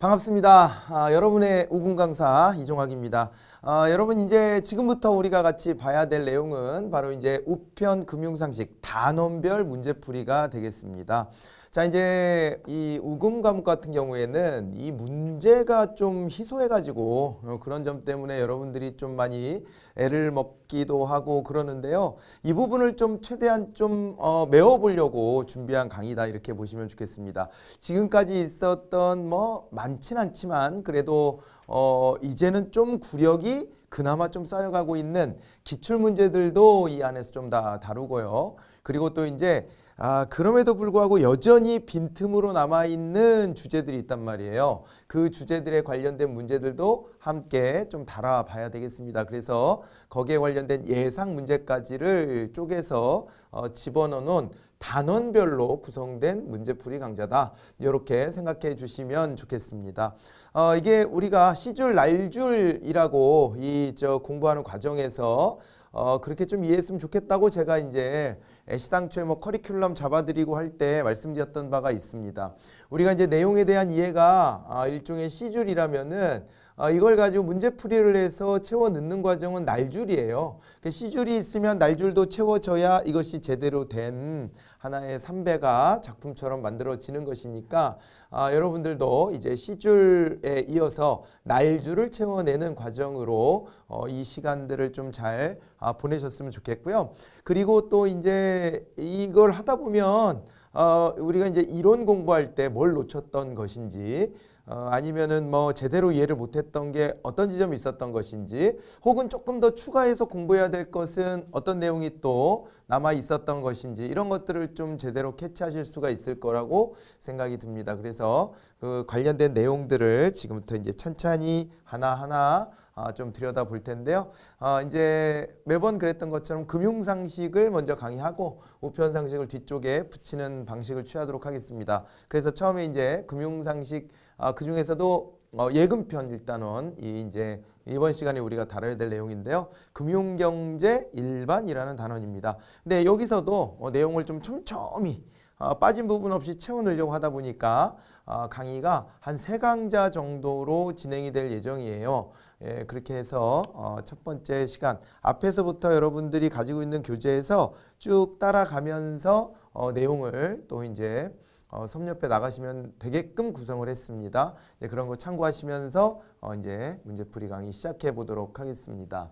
반갑습니다. 아, 여러분의 우군 강사 이종학입니다. 아, 여러분 이제 지금부터 우리가 같이 봐야 될 내용은 바로 이제 우편 금융상식 단원별 문제풀이가 되겠습니다. 자 이제 이 우금 과목 같은 경우에는 이 문제가 좀 희소해가지고 어, 그런 점 때문에 여러분들이 좀 많이 애를 먹기도 하고 그러는데요. 이 부분을 좀 최대한 좀 어, 메워보려고 준비한 강의다 이렇게 보시면 좋겠습니다. 지금까지 있었던 뭐 많진 않지만 그래도 어, 이제는 좀 구력이 그나마 좀 쌓여가고 있는 기출 문제들도 이 안에서 좀 다 다루고요. 그리고 또 이제 아, 그럼에도 불구하고 여전히 빈틈으로 남아있는 주제들이 있단 말이에요. 그 주제들에 관련된 문제들도 함께 좀 달아봐야 되겠습니다. 그래서 거기에 관련된 예상 문제까지를 쪼개서 어, 집어넣는 단원별로 구성된 문제풀이 강좌다. 이렇게 생각해 주시면 좋겠습니다. 어, 이게 우리가 시줄 날줄이라고 이 저 공부하는 과정에서 어, 그렇게 좀 이해했으면 좋겠다고 제가 이제 애시당초에 뭐 커리큘럼 잡아드리고 할 때 말씀드렸던 바가 있습니다. 우리가 이제 내용에 대한 이해가 아, 일종의 시줄이라면은 아, 이걸 가지고 문제풀이를 해서 채워 넣는 과정은 날줄이에요. 그 시줄이 있으면 날줄도 채워져야 이것이 제대로 된 하나의 삼배가 작품처럼 만들어지는 것이니까 아, 여러분들도 이제 시줄에 이어서 날줄을 채워내는 과정으로 어, 이 시간들을 좀잘 아, 보내셨으면 좋겠고요. 그리고 또 이제 이걸 하다 보면 어, 우리가 이제 이론 공부할 때 뭘 놓쳤던 것인지 어, 아니면은 뭐 제대로 이해를 못했던 게 어떤 지점이 있었던 것인지 혹은 조금 더 추가해서 공부해야 될 것은 어떤 내용이 또 남아 있었던 것인지 이런 것들을 좀 제대로 캐치하실 수가 있을 거라고 생각이 듭니다. 그래서 그 관련된 내용들을 지금부터 이제 찬찬히 하나하나 아, 좀 들여다 볼 텐데요. 아, 이제 매번 그랬던 것처럼 금융 상식을 먼저 강의하고 우편 상식을 뒤쪽에 붙이는 방식을 취하도록 하겠습니다. 그래서 처음에 이제 금융 상식 아, 그 중에서도 어, 예금편 일단은 이 이제 이번 시간에 우리가 다뤄야 될 내용인데요. 금융경제 일반이라는 단원입니다. 근데 여기서도 어, 내용을 좀 촘촘히 어, 빠진 부분 없이 채워넣으려고 하다 보니까 어, 강의가 한 세 강좌 정도로 진행이 될 예정이에요. 예, 그렇게 해서 어, 첫 번째 시간 앞에서부터 여러분들이 가지고 있는 교재에서 쭉 따라가면서 어, 내용을 또 이제 어, 섭렵해 나가시면 되게끔 구성을 했습니다. 이제 그런 거 참고하시면서 어, 이제 문제풀이 강의 시작해 보도록 하겠습니다.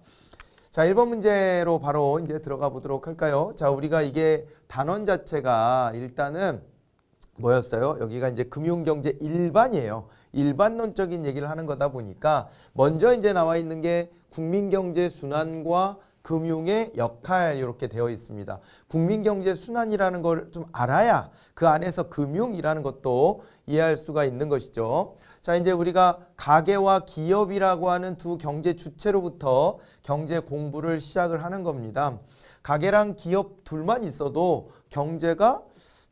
자, 1번 문제로 바로 이제 들어가 보도록 할까요? 자, 우리가 이게 단원 자체가 일단은 뭐였어요? 여기가 이제 금융경제 일반이에요. 일반론적인 얘기를 하는 거다 보니까 먼저 이제 나와 있는 게 국민경제 순환과 금융의 역할 이렇게 되어 있습니다. 국민경제 순환이라는 걸 좀 알아야 그 안에서 금융이라는 것도 이해할 수가 있는 것이죠. 자 이제 우리가 가계와 기업이라고 하는 두 경제 주체로부터 경제 공부를 시작을 하는 겁니다. 가계랑 기업 둘만 있어도 경제가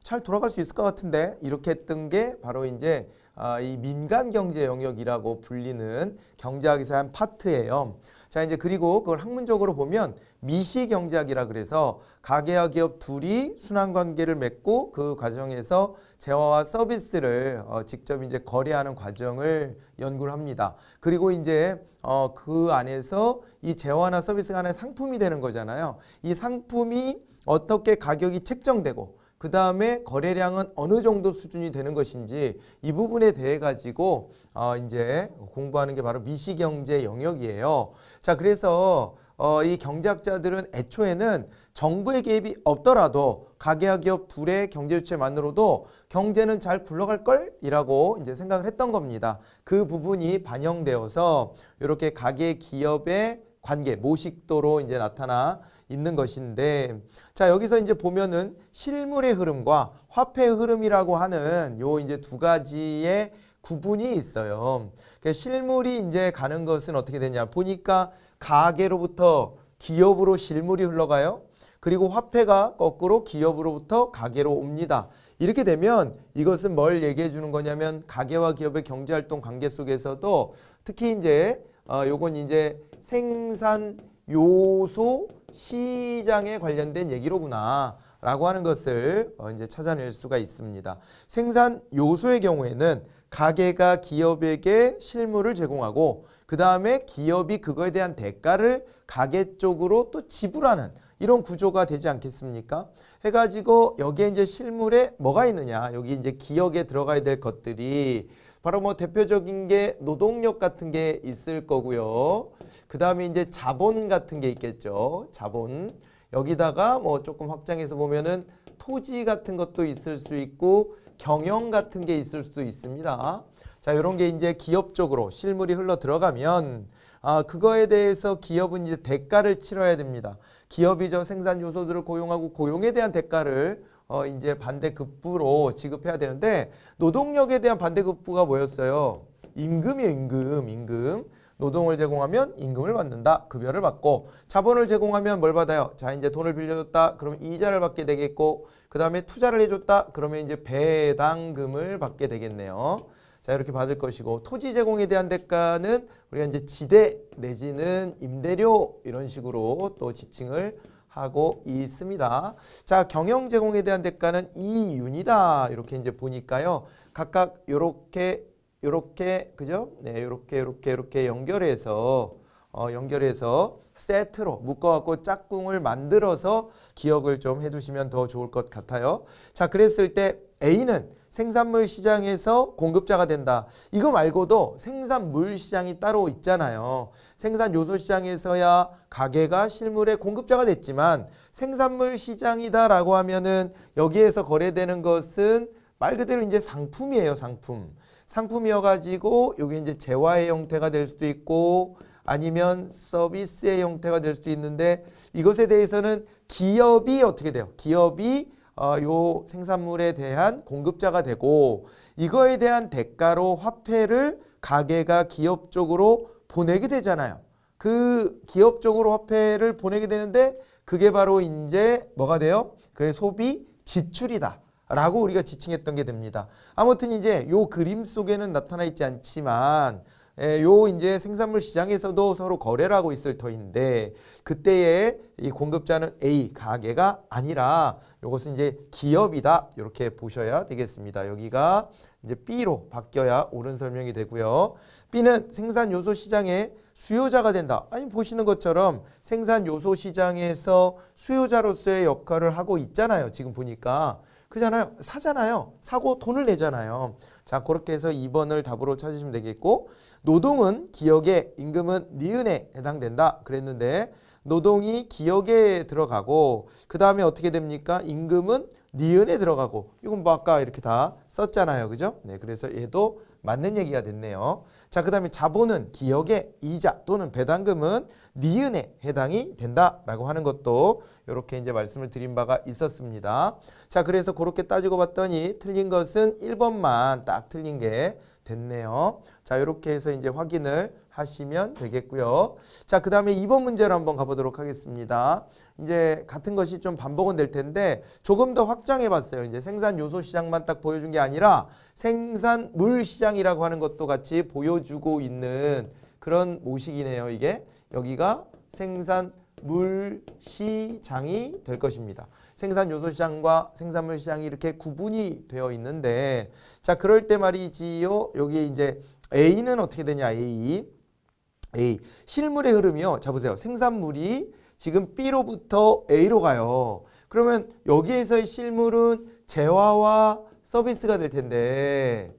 잘 돌아갈 수 있을 것 같은데 이렇게 했던 게 바로 이제 아, 이 민간 경제 영역이라고 불리는 경제학에서 한 파트예요. 자 이제 그리고 그걸 학문적으로 보면 미시경제학이라 그래서 가게와 기업 둘이 순환관계를 맺고 그 과정에서 재화와 서비스를 어, 직접 이제 거래하는 과정을 연구를 합니다. 그리고 이제 어, 그 안에서 이 재화나 서비스간의 상품이 되는 거잖아요. 이 상품이 어떻게 가격이 책정되고 그 다음에 거래량은 어느 정도 수준이 되는 것인지 이 부분에 대해 가지고 어 이제 공부하는 게 바로 미시경제 영역이에요. 자 그래서 어, 이 경제학자들은 애초에는 정부의 개입이 없더라도 가계와 기업 둘의 경제 주체만으로도 경제는 잘 굴러갈 걸 이라고 이제 생각을 했던 겁니다. 그 부분이 반영되어서 이렇게 가계 기업의 관계 모식도로 이제 나타나 있는 것인데 자 여기서 이제 보면은 실물의 흐름과 화폐의 흐름이라고 하는 요 이제 두 가지의 구분이 있어요. 그 실물이 이제 가는 것은 어떻게 되냐 보니까 가게로부터 기업으로 실물이 흘러가요. 그리고 화폐가 거꾸로 기업으로부터 가게로 옵니다. 이렇게 되면 이것은 뭘 얘기해 주는 거냐면 가게와 기업의 경제활동 관계 속에서도 특히 이제 어, 요건 이제 생산 요소 시장에 관련된 얘기로구나. 라고 하는 것을 어 이제 찾아낼 수가 있습니다. 생산 요소의 경우에는 가게가 기업에게 실물을 제공하고 그 다음에 기업이 그거에 대한 대가를 가게 쪽으로 또 지불하는 이런 구조가 되지 않겠습니까? 해가지고 여기에 이제 실물에 뭐가 있느냐 여기 이제 기억에 들어가야 될 것들이 바로 뭐 대표적인 게 노동력 같은 게 있을 거고요. 그 다음에 이제 자본 같은 게 있겠죠. 자본. 여기다가 뭐 조금 확장해서 보면은 토지 같은 것도 있을 수 있고 경영 같은 게 있을 수도 있습니다. 자, 이런 게 이제 기업 적으로 실물이 흘러 들어가면 아, 그거에 대해서 기업은 이제 대가를 치러야 됩니다. 기업이 저 생산 요소들을 고용하고 고용에 대한 대가를 어 이제 반대급부로 지급해야 되는데 노동력에 대한 반대급부가 뭐였어요? 임금이에요. 임금. 임금. 노동을 제공하면 임금을 받는다. 급여를 받고 자본을 제공하면 뭘 받아요? 자 이제 돈을 빌려줬다. 그러면 이자를 받게 되겠고 그 다음에 투자를 해줬다. 그러면 이제 배당금을 받게 되겠네요. 자 이렇게 받을 것이고 토지 제공에 대한 대가는 우리가 이제 지대 내지는 임대료 이런 식으로 또 지칭을 하고 있습니다. 자, 경영 제공에 대한 대가는 이윤이다. 이렇게 이제 보니까요. 각각 요렇게 요렇게 그죠? 네, 요렇게 요렇게 요렇게 연결해서 어, 연결해서 세트로 묶어갖고 짝꿍을 만들어서 기억을 좀 해두시면 더 좋을 것 같아요. 자, 그랬을 때 A는 생산물 시장에서 공급자가 된다. 이거 말고도 생산물 시장이 따로 있잖아요. 생산 요소 시장에서야 가게가 실물의 공급자가 됐지만 생산물 시장이다라고 하면은 여기에서 거래되는 것은 말 그대로 이제 상품이에요, 상품. 상품이어 가지고 여기 이제 재화의 형태가 될 수도 있고 아니면 서비스의 형태가 될 수도 있는데 이것에 대해서는 기업이 어떻게 돼요? 기업이 어, 요 생산물에 대한 공급자가 되고 이거에 대한 대가로 화폐를 가게가 기업 쪽으로 보내게 되잖아요. 그 기업 쪽으로 화폐를 보내게 되는데 그게 바로 이제 뭐가 돼요? 그 소비 지출이다. 라고 우리가 지칭했던 게 됩니다. 아무튼 이제 요 그림 속에는 나타나 있지 않지만 에, 예, 요 이제 생산물 시장에서도 서로 거래를 하고 있을 터인데 그때에 이 공급자는 A 가게가 아니라 이것은 이제 기업이다 이렇게 보셔야 되겠습니다. 여기가 이제 B로 바뀌어야 옳은 설명이 되고요. B는 생산 요소 시장의 수요자가 된다. 아니 보시는 것처럼 생산 요소 시장에서 수요자로서의 역할을 하고 있잖아요. 지금 보니까 그잖아요. 사잖아요. 사고 돈을 내잖아요. 자 그렇게 해서 2번을 답으로 찾으시면 되겠고 노동은 기억에 임금은 니은에 해당된다 그랬는데 노동이 기역에 들어가고 그 다음에 어떻게 됩니까? 임금은 니은에 들어가고 이건 뭐 아까 이렇게 다 썼잖아요. 그죠? 네, 그래서 얘도 맞는 얘기가 됐네요. 자, 그 다음에 자본은 기역에 이자 또는 배당금은 니은에 해당이 된다라고 하는 것도 이렇게 이제 말씀을 드린 바가 있었습니다. 자, 그래서 그렇게 따지고 봤더니 틀린 것은 1번만 딱 틀린 게 됐네요. 자, 이렇게 해서 이제 확인을 하시면 되겠고요. 자, 그 다음에 2번 문제를 한번 가보도록 하겠습니다. 이제 같은 것이 좀 반복은 될 텐데 조금 더 확장해 봤어요. 이제 생산 요소 시장만 딱 보여준 게 아니라 생산 물 시장이라고 하는 것도 같이 보여주고 있는 그런 모식이네요. 이게 여기가 생산 물 시장이 될 것입니다. 생산 요소 시장과 생산물 시장이 이렇게 구분이 되어 있는데 자, 그럴 때 말이지요. 여기에 이제 A는 어떻게 되냐? A. A. 실물의 흐름이요. 자 보세요. 생산물이 지금 B로부터 A로 가요. 그러면 여기에서의 실물은 재화와 서비스가 될 텐데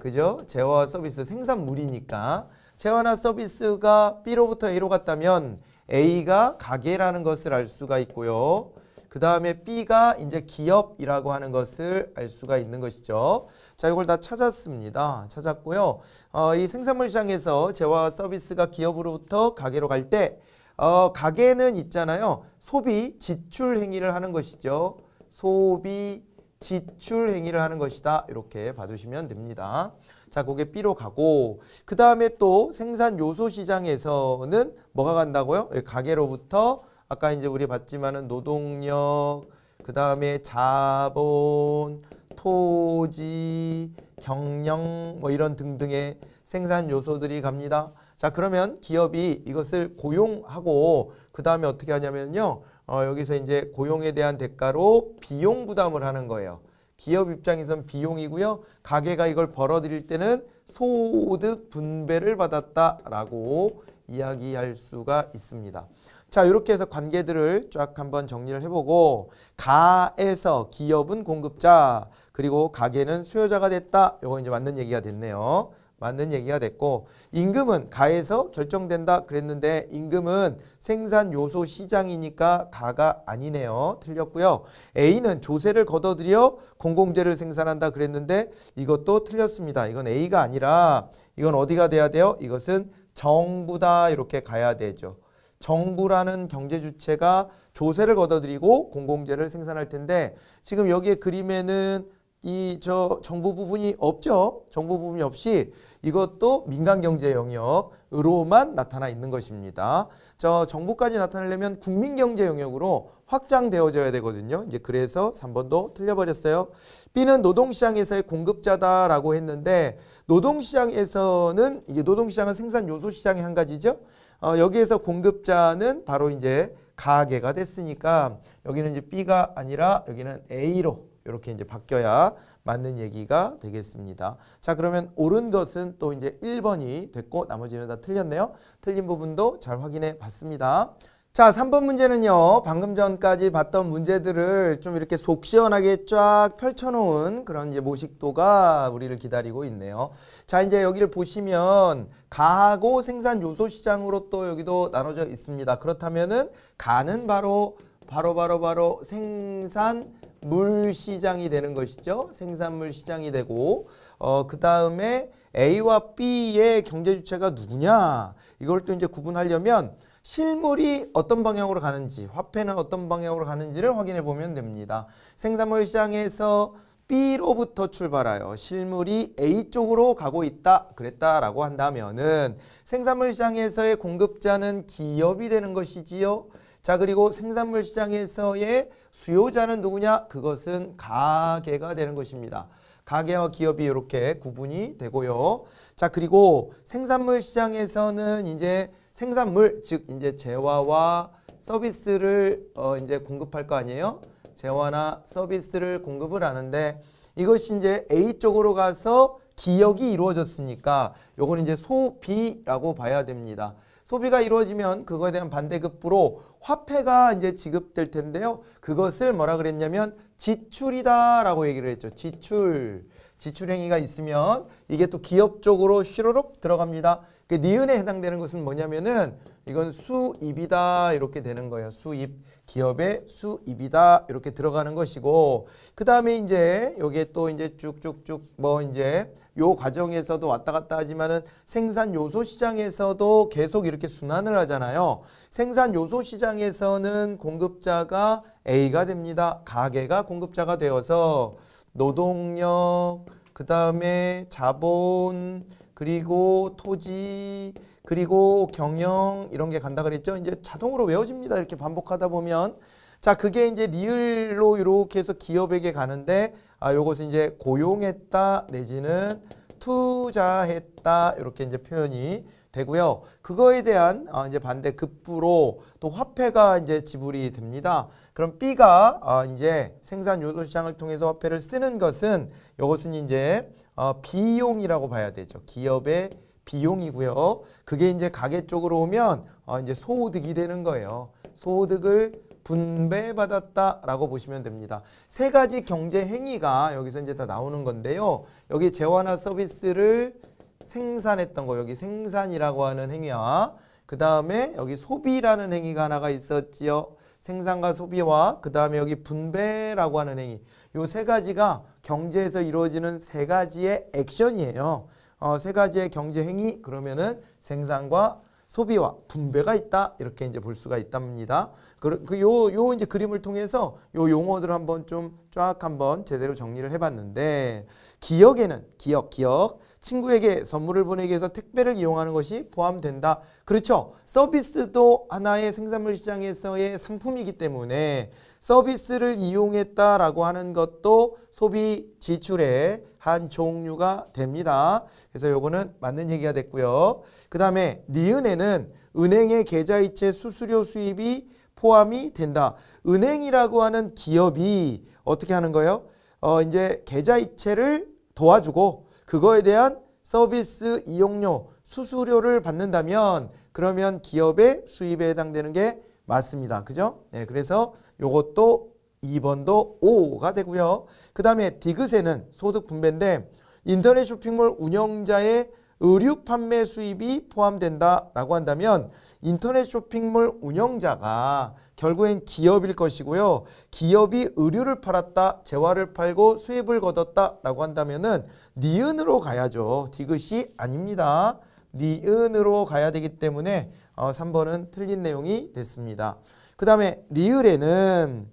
그죠? 재화와 서비스 생산물이니까 재화나 서비스가 B로부터 A로 갔다면 A가 가게라는 것을 알 수가 있고요. 그 다음에 B가 이제 기업이라고 하는 것을 알 수가 있는 것이죠. 자, 이걸 다 찾았습니다. 찾았고요. 어, 이 생산물 시장에서 재화와 서비스가 기업으로부터 가게로 갈 때, 어, 가게는 있잖아요. 소비, 지출 행위를 하는 것이죠. 소비, 지출 행위를 하는 것이다. 이렇게 봐두시면 됩니다. 자, 그게 B로 가고 그 다음에 또 생산 요소 시장에서는 뭐가 간다고요? 예, 가게로부터 아까 이제 우리 봤지만은 노동력, 그 다음에 자본, 토지, 경영 뭐 이런 등등의 생산 요소들이 갑니다. 자 그러면 기업이 이것을 고용하고 그 다음에 어떻게 하냐면요. 어, 여기서 이제 고용에 대한 대가로 비용 부담을 하는 거예요. 기업 입장에선 비용이고요. 가게가 이걸 벌어들일 때는 소득 분배를 받았다라고 이야기할 수가 있습니다. 자 이렇게 해서 관계들을 쫙 한번 정리를 해보고 가에서 기업은 공급자 그리고 가게는 수요자가 됐다. 이거 이제 맞는 얘기가 됐네요. 맞는 얘기가 됐고 임금은 가에서 결정된다 그랬는데 임금은 생산 요소 시장이니까 가가 아니네요. 틀렸고요. A는 조세를 걷어들여 공공재를 생산한다 그랬는데 이것도 틀렸습니다. 이건 A가 아니라 이건 어디가 돼야 돼요? 이것은 정부다 이렇게 가야 되죠. 정부라는 경제 주체가 조세를 걷어들이고 공공재를 생산할 텐데 지금 여기에 그림에는 이 저 정부 부분이 없죠. 정부 부분이 없이 이것도 민간 경제 영역으로만 나타나 있는 것입니다. 저 정부까지 나타내려면 국민 경제 영역으로 확장되어져야 되거든요. 이제 그래서 3번도 틀려버렸어요. B는 노동시장에서의 공급자다라고 했는데 노동시장에서는 이게 노동시장은 생산 요소 시장의 한 가지죠. 어, 여기에서 공급자는 바로 이제 가게가 됐으니까 여기는 이제 B가 아니라 여기는 A로 이렇게 이제 바뀌어야 맞는 얘기가 되겠습니다. 자 그러면 옳은 것은 또 이제 1번이 됐고 나머지는 다 틀렸네요. 틀린 부분도 잘 확인해 봤습니다. 자, 3번 문제는요. 방금 전까지 봤던 문제들을 좀 이렇게 속 시원하게 쫙 펼쳐놓은 그런 이제 모식도가 우리를 기다리고 있네요. 자, 이제 여기를 보시면 가하고 생산 요소 시장으로 또 여기도 나눠져 있습니다. 그렇다면은 가는 바로 바로 바로 바로 생산 물 시장이 되는 것이죠. 생산물 시장이 되고 어, 그다음에 A와 B의 경제 주체가 누구냐? 이걸 또 이제 구분하려면 실물이 어떤 방향으로 가는지 화폐는 어떤 방향으로 가는지를 확인해 보면 됩니다. 생산물 시장에서 B로부터 출발하여 실물이 A쪽으로 가고 있다 그랬다라고 한다면은 생산물 시장에서의 공급자는 기업이 되는 것이지요. 자 그리고 생산물 시장에서의 수요자는 누구냐? 그것은 가게가 되는 것입니다. 가게와 기업이 이렇게 구분이 되고요. 자 그리고 생산물 시장에서는 이제 생산물 즉 이제 재화와 서비스를 어 이제 공급할 거 아니에요? 재화나 서비스를 공급을 하는데 이것이 이제 A 쪽으로 가서 기역이 이루어졌으니까 요건 이제 소비라고 봐야 됩니다. 소비가 이루어지면 그거에 대한 반대급부로 화폐가 이제 지급될 텐데요. 그것을 뭐라 그랬냐면 지출이다라고 얘기를 했죠. 지출. 지출행위가 있으면 이게 또 기업 쪽으로 쉬로록 들어갑니다. 그러니은에 해당되는 것은 뭐냐면은 이건 수입이다 이렇게 되는 거예요. 수입 기업의 수입이다 이렇게 들어가는 것이고 그 다음에 이제 요게 또 이제 쭉쭉쭉 뭐 이제 요 과정에서도 왔다 갔다 하지만은 생산 요소 시장에서도 계속 이렇게 순환을 하잖아요. 생산 요소 시장에서는 공급자가 A가 됩니다. 가게가 공급자가 되어서 노동력 그 다음에 자본 그리고 토지, 그리고 경영 이런 게 간다 그랬죠. 이제 자동으로 외워집니다. 이렇게 반복하다 보면 자 그게 이제 리을로 이렇게 해서 기업에게 가는데 아 요것은 이제 고용했다 내지는 투자했다 이렇게 이제 표현이 되고요. 그거에 대한 아, 이제 반대 급부로 또 화폐가 이제 지불이 됩니다. 그럼 B가 아, 이제 생산 요소 시장을 통해서 화폐를 쓰는 것은 이것은 이제 어, 비용이라고 봐야 되죠. 기업의 비용이고요. 그게 이제 가계 쪽으로 오면 어, 이제 소득이 되는 거예요. 소득을 분배받았다라고 보시면 됩니다. 세 가지 경제 행위가 여기서 이제 다 나오는 건데요. 여기 재화나 서비스를 생산했던 거 여기 생산이라고 하는 행위와 그 다음에 여기 소비라는 행위가 하나가 있었지요. 생산과 소비와 그 다음에 여기 분배라고 하는 행위 요세 가지가 경제에서 이루어지는 세 가지의 액션이에요. 어, 세 가지의 경제 행위 그러면은 생산과 소비와 분배가 있다 이렇게 이제 볼 수가 있답니다. 그요요 그 요 이제 그림을 통해서 요 용어들을 한번 좀 쫙 한번 제대로 정리를 해봤는데 기억에는 기억 기억 친구에게 선물을 보내기 위해서 택배를 이용하는 것이 포함된다. 그렇죠. 서비스도 하나의 생산물 시장에서의 상품이기 때문에 서비스를 이용했다라고 하는 것도 소비 지출의 한 종류가 됩니다. 그래서 요거는 맞는 얘기가 됐고요. 그 다음에 니은에는 은행의 계좌이체 수수료 수입이 포함이 된다. 은행이라고 하는 기업이 어떻게 하는 거예요? 어, 이제 계좌이체를 도와주고 그거에 대한 서비스 이용료 수수료를 받는다면 그러면 기업의 수입에 해당되는 게 맞습니다. 그죠? 네, 그래서 요것도 2번도 5가 되고요. 그 다음에 디귿에는 소득 분배인데 인터넷 쇼핑몰 운영자의 의류 판매 수입이 포함된다라고 한다면 인터넷 쇼핑몰 운영자가 결국엔 기업일 것이고요. 기업이 의류를 팔았다, 재화를 팔고 수입을 거뒀다라고 한다면은 니은으로 가야죠. 디귿이 아닙니다. 니은으로 가야 되기 때문에 3번은 어, 틀린 내용이 됐습니다. 그 다음에 리을에는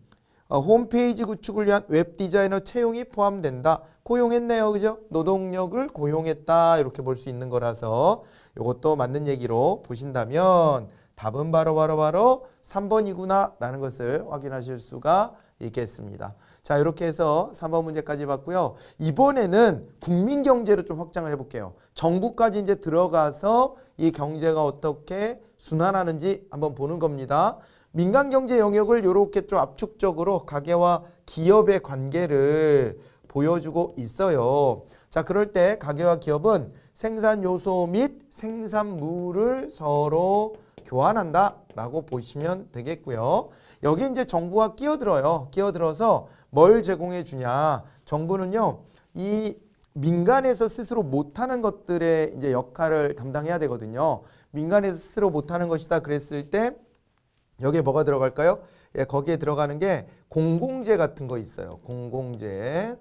어, 홈페이지 구축을 위한 웹 디자이너 채용이 포함된다. 고용했네요. 그죠? 노동력을 고용했다. 이렇게 볼 수 있는 거라서 이것도 맞는 얘기로 보신다면 답은 바로바로바로 바로 바로 3번이구나 라는 것을 확인하실 수가 있겠습니다. 자 이렇게 해서 3번 문제까지 봤고요. 이번에는 국민경제로 좀 확장을 해볼게요. 정부까지 이제 들어가서 이 경제가 어떻게 순환하는지 한번 보는 겁니다. 민간 경제 영역을 이렇게 좀 압축적으로 가계와 기업의 관계를 보여주고 있어요. 자, 그럴 때 가계와 기업은 생산 요소 및 생산물을 서로 교환한다 라고 보시면 되겠고요. 여기 이제 정부가 끼어들어요. 끼어들어서 뭘 제공해 주냐. 정부는요. 이 민간에서 스스로 못하는 것들의 이제 역할을 담당해야 되거든요. 민간에서 스스로 못하는 것이다 그랬을 때 여기에 뭐가 들어갈까요? 예, 거기에 들어가는 게 공공재 같은 거 있어요. 공공재.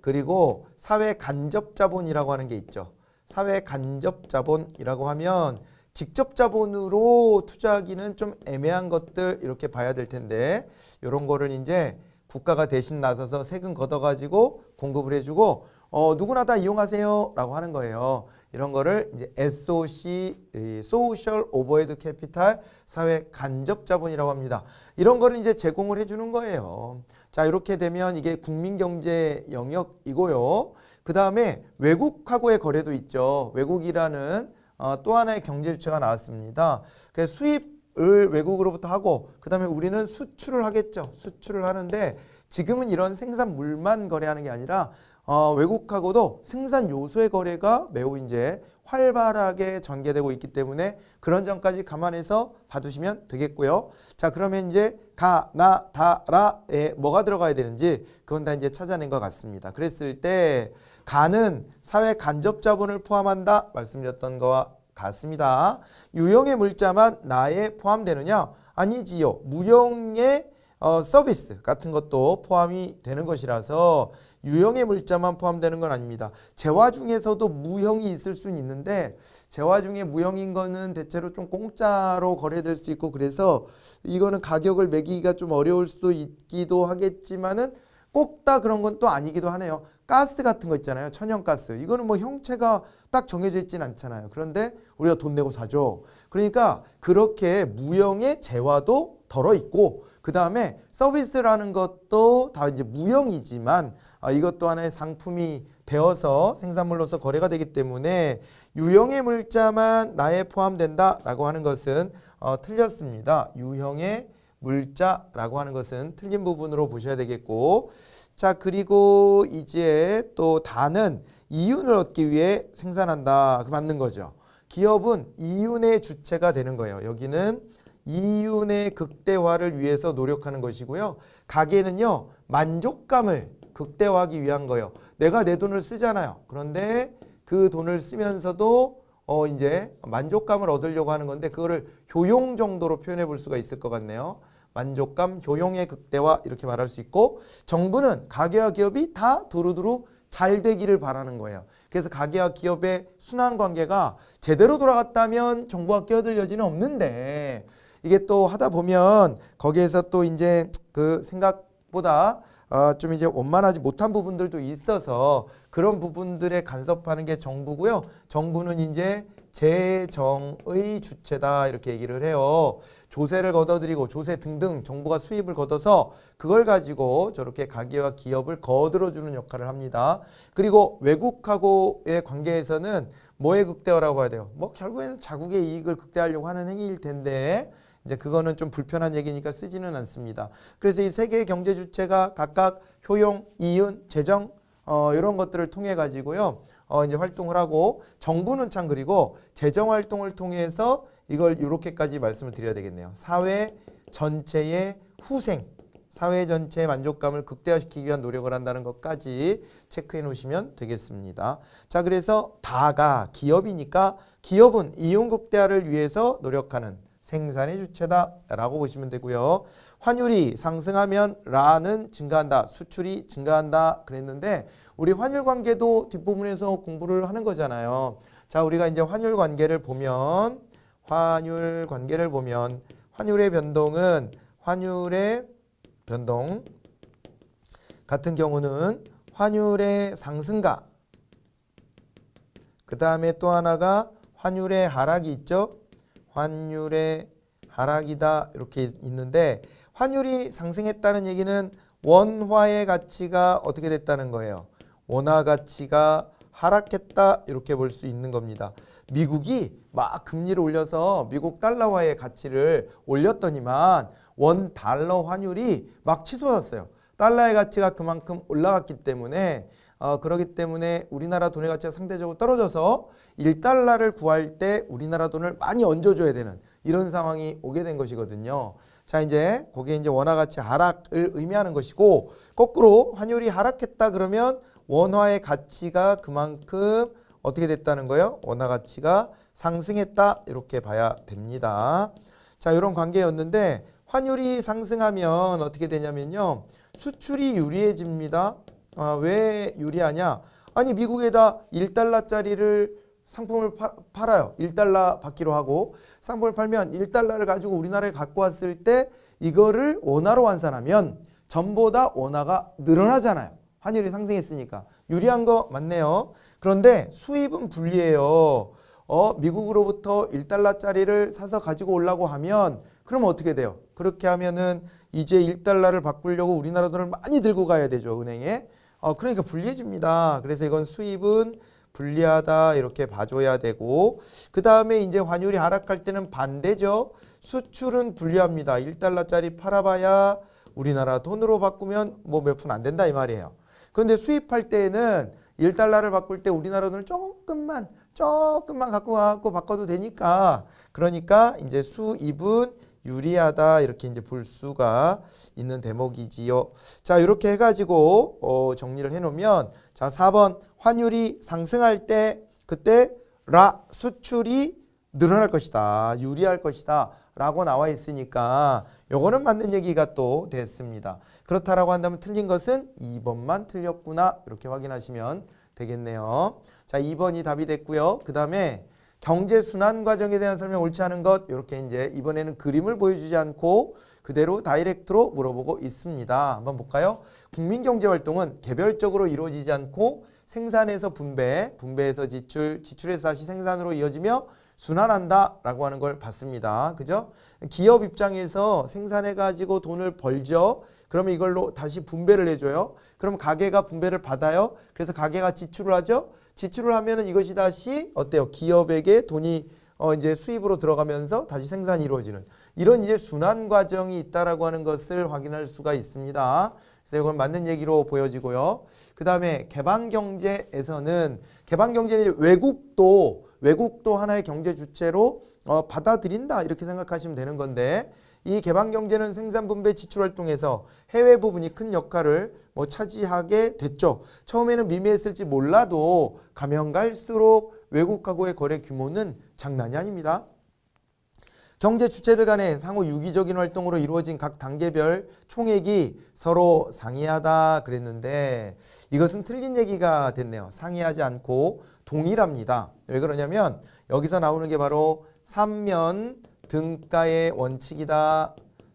그리고 사회 간접 자본이라고 하는 게 있죠. 사회 간접 자본이라고 하면 직접 자본으로 투자하기는 좀 애매한 것들 이렇게 봐야 될 텐데 이런 거를 이제 국가가 대신 나서서 세금 걷어가지고 공급을 해주고 어, 누구나 다 이용하세요 라고 하는 거예요. 이런 거를 이제 SOC, Social Overhead Capital 사회 간접 자본이라고 합니다. 이런 거를 이제 제공을 해주는 거예요. 자 이렇게 되면 이게 국민경제 영역이고요. 그 다음에 외국하고의 거래도 있죠. 외국이라는 어, 또 하나의 경제 주체가 나왔습니다. 그 수입을 외국으로부터 하고 그 다음에 우리는 수출을 하겠죠. 수출을 하는데 지금은 이런 생산물만 거래하는 게 아니라 어, 외국하고도 생산 요소의 거래가 매우 이제 활발하게 전개되고 있기 때문에 그런 점까지 감안해서 봐두시면 되겠고요. 자 그러면 이제 가, 나, 다, 라에 뭐가 들어가야 되는지 그건 다 이제 찾아낸 것 같습니다. 그랬을 때 가는 사회 간접 자본을 포함한다 말씀드렸던 것와 같습니다. 유형의 물자만 나에 포함되느냐? 아니지요. 무형의 어, 서비스 같은 것도 포함이 되는 것이라서 유형의 물자만 포함되는 건 아닙니다. 재화 중에서도 무형이 있을 수는 있는데 재화 중에 무형인 거는 대체로 좀 공짜로 거래될 수도 있고 그래서 이거는 가격을 매기기가 좀 어려울 수도 있기도 하겠지만은 꼭다 그런 건 또 아니기도 하네요. 가스 같은 거 있잖아요. 천연가스. 이거는 뭐 형체가 딱 정해져 있진 않잖아요. 그런데 우리가 돈 내고 사죠. 그러니까 그렇게 무형의 재화도 덜어 있고 그 다음에 서비스라는 것도 다 이제 무형이지만 아, 이것도 하나의 상품이 되어서 생산물로서 거래가 되기 때문에 유형의 물자만 나에 포함된다라고 하는 것은 어, 틀렸습니다. 유형의 물자라고 하는 것은 틀린 부분으로 보셔야 되겠고 자 그리고 이제 또 단은 이윤을 얻기 위해 생산한다. 그 맞는 거죠. 기업은 이윤의 주체가 되는 거예요. 여기는 이윤의 극대화를 위해서 노력하는 것이고요. 가게는요. 만족감을 극대화하기 위한 거예요. 내가 내 돈을 쓰잖아요. 그런데 그 돈을 쓰면서도 어 이제 만족감을 얻으려고 하는 건데 그거를 효용 정도로 표현해 볼 수가 있을 것 같네요. 만족감, 효용의 극대화 이렇게 말할 수 있고 정부는 가계와 기업이 다 두루두루 잘 되기를 바라는 거예요. 그래서 가계와 기업의 순환 관계가 제대로 돌아갔다면 정부가 끼어들 여지는 없는데 이게 또 하다 보면 거기에서 또 이제 그 생각보다 어, 좀 이제 원만하지 못한 부분들도 있어서 그런 부분들에 간섭하는 게 정부고요. 정부는 이제 재정의 주체다 이렇게 얘기를 해요. 조세를 걷어들이고 조세 등등 정부가 수입을 걷어서 그걸 가지고 저렇게 가계와 기업을 거들어주는 역할을 합니다. 그리고 외국하고의 관계에서는 뭐의 극대화라고 해야 돼요? 뭐 결국에는 자국의 이익을 극대화하려고 하는 행위일 텐데 이제 그거는 좀 불편한 얘기니까 쓰지는 않습니다. 그래서 이세 개의 경제 주체가 각각 효용, 이윤, 재정 어, 이런 것들을 통해 가지고요. 어, 이제 활동을 하고 정부는 참 그리고 재정 활동을 통해서 이걸 이렇게까지 말씀을 드려야 되겠네요. 사회 전체의 후생, 사회 전체의 만족감을 극대화시키기 위한 노력을 한다는 것까지 체크해 놓으시면 되겠습니다. 자, 그래서 다가 기업이니까 기업은 이용 극대화를 위해서 노력하는 생산의 주체다라고 보시면 되고요. 환율이 상승하면 라는 증가한다. 수출이 증가한다 그랬는데 우리 환율 관계도 뒷부분에서 공부를 하는 거잖아요. 자, 우리가 이제 환율 관계를 보면 환율 관계를 보면 환율의 변동은 환율의 변동 같은 경우는 환율의 상승과 그 다음에 또 하나가 환율의 하락이 있죠. 환율의 하락이다 이렇게 있는데 환율이 상승했다는 얘기는 원화의 가치가 어떻게 됐다는 거예요. 원화 가치가 하락했다 이렇게 볼 수 있는 겁니다. 미국이 막 금리를 올려서 미국 달러화의 가치를 올렸더니만 원 달러 환율이 막 치솟았어요. 달러의 가치가 그만큼 올라갔기 때문에 어, 그러기 때문에 우리나라 돈의 가치가 상대적으로 떨어져서 1달러를 구할 때 우리나라 돈을 많이 얹어줘야 되는 이런 상황이 오게 된 것이거든요. 자 이제 그게 이제 원화 가치 하락을 의미하는 것이고 거꾸로 환율이 하락했다 그러면 원화의 가치가 그만큼 어떻게 됐다는 거예요? 원화 가치가 상승했다 이렇게 봐야 됩니다. 자 이런 관계였는데 환율이 상승하면 어떻게 되냐면요. 수출이 유리해집니다. 아, 왜 유리하냐? 아니 미국에다 1달러짜리를 상품을 파, 팔아요. 1달러 받기로 하고 상품을 팔면 1달러를 가지고 우리나라에 갖고 왔을 때 이거를 원화로 환산하면 전보다 원화가 늘어나잖아요. 환율이 상승했으니까. 유리한 거 맞네요. 그런데 수입은 불리해요. 어, 미국으로부터 1달러짜리를 사서 가지고 올라고 하면 그럼 어떻게 돼요? 그렇게 하면은 이제 1달러를 바꾸려고 우리나라 돈을 많이 들고 가야 되죠. 은행에. 어, 그러니까 불리해집니다. 그래서 이건 수입은 불리하다 이렇게 봐줘야 되고 그 다음에 이제 환율이 하락할 때는 반대죠. 수출은 불리합니다. 1달러짜리 팔아봐야 우리나라 돈으로 바꾸면 뭐 몇 푼 안 된다 이 말이에요. 그런데 수입할 때에는 1달러를 바꿀 때 우리나라 돈을 조금만 조금만 갖고 가고 바꿔도 되니까 그러니까 이제 수입은 유리하다 이렇게 이제 볼 수가 있는 대목이지요. 자 이렇게 해가지고 어, 정리를 해놓으면 자 4번 환율이 상승할 때 그때 라 수출이 늘어날 것이다. 유리할 것이다. 라고 나와 있으니까 요거는 맞는 얘기가 또 됐습니다. 그렇다라고 한다면 틀린 것은 2번만 틀렸구나. 이렇게 확인하시면 되겠네요. 자, 2번이 답이 됐고요. 그 다음에 경제 순환 과정에 대한 설명 옳지 않은 것 이렇게 이제 이번에는 그림을 보여주지 않고 그대로 다이렉트로 물어보고 있습니다. 한번 볼까요? 국민 경제 활동은 개별적으로 이루어지지 않고 생산에서 분배, 분배에서 지출, 지출에서 다시 생산으로 이어지며 순환한다라고 하는 걸 봤습니다. 그죠? 기업 입장에서 생산해 가지고 돈을 벌죠. 그러면 이걸로 다시 분배를 해줘요. 그럼 가게가 분배를 받아요. 그래서 가게가 지출을 하죠. 지출을 하면은 이것이 다시 어때요? 기업에게 돈이 어 이제 수입으로 들어가면서 다시 생산이 이루어지는 이런 이제 순환 과정이 있다라고 하는 것을 확인할 수가 있습니다. 그래서 이건 맞는 얘기로 보여지고요. 그 다음에 개방경제에서는 개방경제는 외국도 외국도 하나의 경제 주체로 어, 받아들인다 이렇게 생각하시면 되는 건데 이 개방 경제는 생산 분배 지출 활동에서 해외 부분이 큰 역할을 뭐 차지하게 됐죠. 처음에는 미미했을지 몰라도 가면 갈수록 외국하고의 거래 규모는 장난이 아닙니다. 경제 주체들 간의 상호 유기적인 활동으로 이루어진 각 단계별 총액이 서로 상이하다 그랬는데 이것은 틀린 얘기가 됐네요. 상이하지 않고 동일합니다. 왜 그러냐면 여기서 나오는 게 바로 삼면 등가의 원칙이다.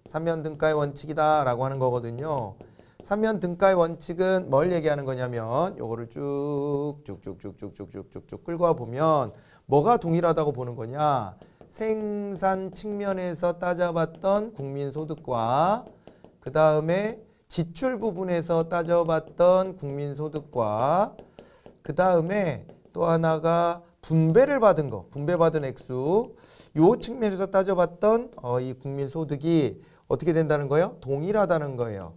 3면 등가의 원칙이다 라고 하는 거거든요. 3면 등가의 원칙은 뭘 얘기하는 거냐면 요거를 쭉쭉쭉쭉쭉쭉쭉쭉쭉 끌고 와 보면 뭐가 동일하다고 보는 거냐 생산 측면에서 따져봤던 국민소득과 그 다음에 지출 부분에서 따져봤던 국민소득과 그 다음에 또 하나가 분배를 받은 거 분배받은 액수 요 측면에서 따져봤던 어, 이 국민소득이 어떻게 된다는 거예요? 동일하다는 거예요.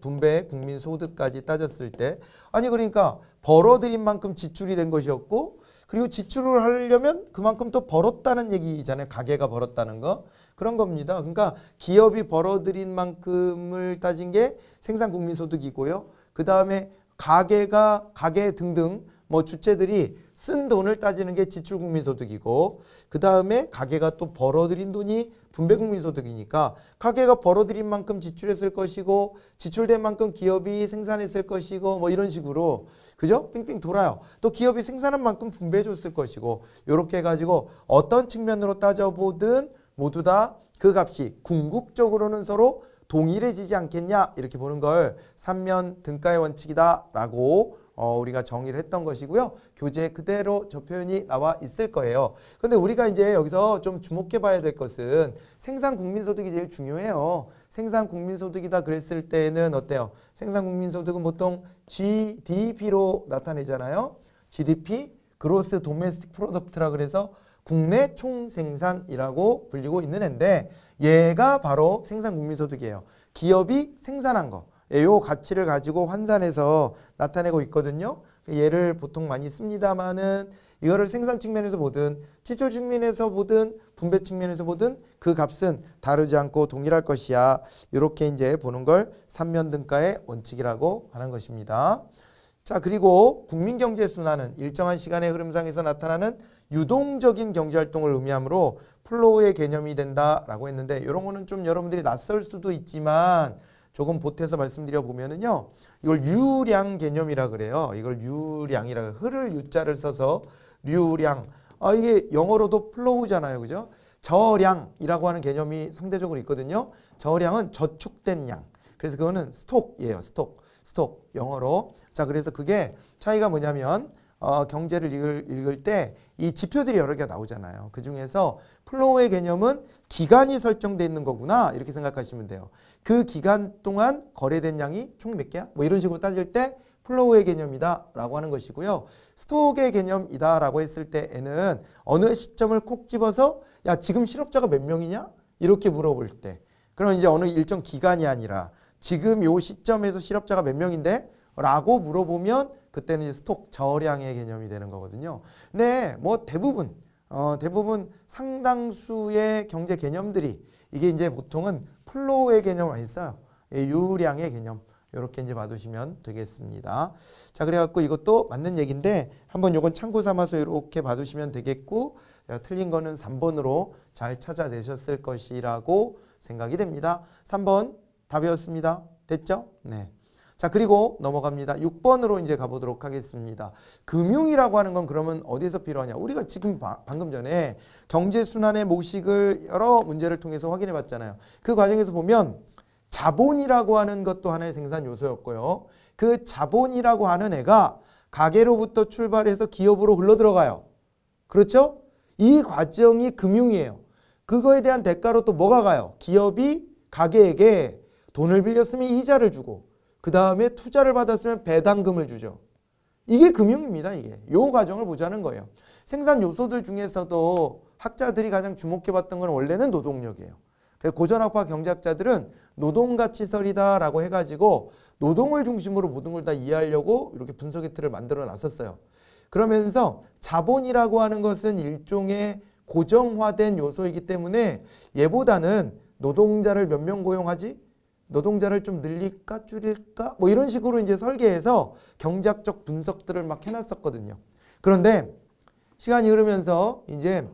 분배 국민소득까지 따졌을 때 아니 그러니까 벌어들인 만큼 지출이 된 것이었고 그리고 지출을 하려면 그만큼 또 벌었다는 얘기잖아요. 가게가 벌었다는 거. 그런 겁니다. 그러니까 기업이 벌어들인 만큼을 따진 게 생산 국민소득이고요. 그 다음에 가게가 가게 등등 뭐 주체들이 쓴 돈을 따지는 게 지출국민소득이고 그 다음에 가게가또 벌어들인 돈이 분배국민소득이니까 가게가 벌어들인 만큼 지출했을 것이고 지출된 만큼 기업이 생산했을 것이고 뭐 이런 식으로 그죠? 빙빙 돌아요. 또 기업이 생산한 만큼 분배해줬을 것이고 이렇게 해가지고 어떤 측면으로 따져보든 모두 다 그 값이 궁극적으로는 서로 동일해지지 않겠냐 이렇게 보는 걸 삼면 등가의 원칙이다라고 어, 우리가 정의를 했던 것이고요. 교재 그대로 저 표현이 나와 있을 거예요. 근데 우리가 이제 여기서 좀 주목해 봐야 될 것은 생산 국민소득이 제일 중요해요. 생산 국민소득이다 그랬을 때는 어때요? 생산 국민소득은 보통 GDP로 나타내잖아요. GDP, 그로스 도메스틱 프로덕트라 그래서 국내 총생산이라고 불리고 있는 앤데 얘가 바로 생산국민소득이에요. 기업이 생산한 거. 요 가치를 가지고 환산해서 나타내고 있거든요. 얘를 보통 많이 씁니다마는 이거를 생산 측면에서 보든 치출 측면에서 보든 분배 측면에서 보든 그 값은 다르지 않고 동일할 것이야. 이렇게 이제 보는 걸 삼면등가의 원칙이라고 하는 것입니다. 자 그리고 국민경제순환은 일정한 시간의 흐름상에서 나타나는 유동적인 경제활동을 의미하므로 플로우의 개념이 된다라고 했는데 이런 거는 좀 여러분들이 낯설 수도 있지만 조금 보태서 말씀드려 보면은요. 이걸 유량 개념이라 그래요. 이걸 유량이라 그래요. 흐를 유자를 써서 류량. 아 이게 영어로도 플로우잖아요. 그죠? 저량이라고 하는 개념이 상대적으로 있거든요. 저량은 저축된 양. 그래서 그거는 스톡이에요. 스톡. 스톡 영어로. 자, 그래서 그게 차이가 뭐냐면 어, 경제를 읽을, 읽을 때 이 지표들이 여러 개가 나오잖아요. 그 중에서 플로우의 개념은 기간이 설정돼 있는 거구나 이렇게 생각하시면 돼요. 그 기간 동안 거래된 양이 총 몇 개야? 뭐 이런 식으로 따질 때 플로우의 개념이다 라고 하는 것이고요. 스톡의 개념이다 라고 했을 때에는 어느 시점을 콕 집어서 야 지금 실업자가 몇 명이냐? 이렇게 물어볼 때 그럼 이제 어느 일정 기간이 아니라 지금 요 시점에서 실업자가 몇 명인데 라고 물어보면 그때는 이제 스톡 저량의 개념이 되는 거거든요. 네, 뭐 대부분 어, 대부분 상당수의 경제 개념들이 이게 이제 보통은 플로우의 개념 안 있어요. 예, 유량의 개념 이렇게 이제 봐두시면 되겠습니다. 자 그래갖고 이것도 맞는 얘기인데 한번 요건 참고 삼아서 이렇게 봐두시면 되겠고 틀린 거는 3번으로 잘 찾아내셨을 것이라고 생각이 됩니다. 3번 답이었습니다. 됐죠? 네. 자, 그리고 넘어갑니다. 6번으로 이제 가보도록 하겠습니다. 금융이라고 하는 건 그러면 어디에서 필요하냐? 우리가 지금 바, 방금 전에 경제순환의 모식을 여러 문제를 통해서 확인해 봤잖아요. 그 과정에서 보면 자본이라고 하는 것도 하나의 생산 요소였고요. 그 자본이라고 하는 애가 가게로부터 출발해서 기업으로 흘러 들어가요. 그렇죠? 이 과정이 금융이에요. 그거에 대한 대가로 또 뭐가 가요? 기업이 가게에게 돈을 빌렸으면 이자를 주고 그 다음에 투자를 받았으면 배당금을 주죠. 이게 금융입니다. 이게. 요 과정을 보자는 거예요. 생산 요소들 중에서도 학자들이 가장 주목해봤던 건 원래는 노동력이에요. 그래서 고전학파 경제학자들은 노동가치설이다라고 해가지고 노동을 중심으로 모든 걸 다 이해하려고 이렇게 분석의 틀을 만들어 놨었어요. 그러면서 자본이라고 하는 것은 일종의 고정화된 요소이기 때문에 얘보다는 노동자를 몇 명 고용하지? 노동자를 좀 늘릴까 줄일까 뭐 이런 식으로 이제 설계해서 경제학적 분석들을 막 해놨었거든요. 그런데 시간이 흐르면서 이제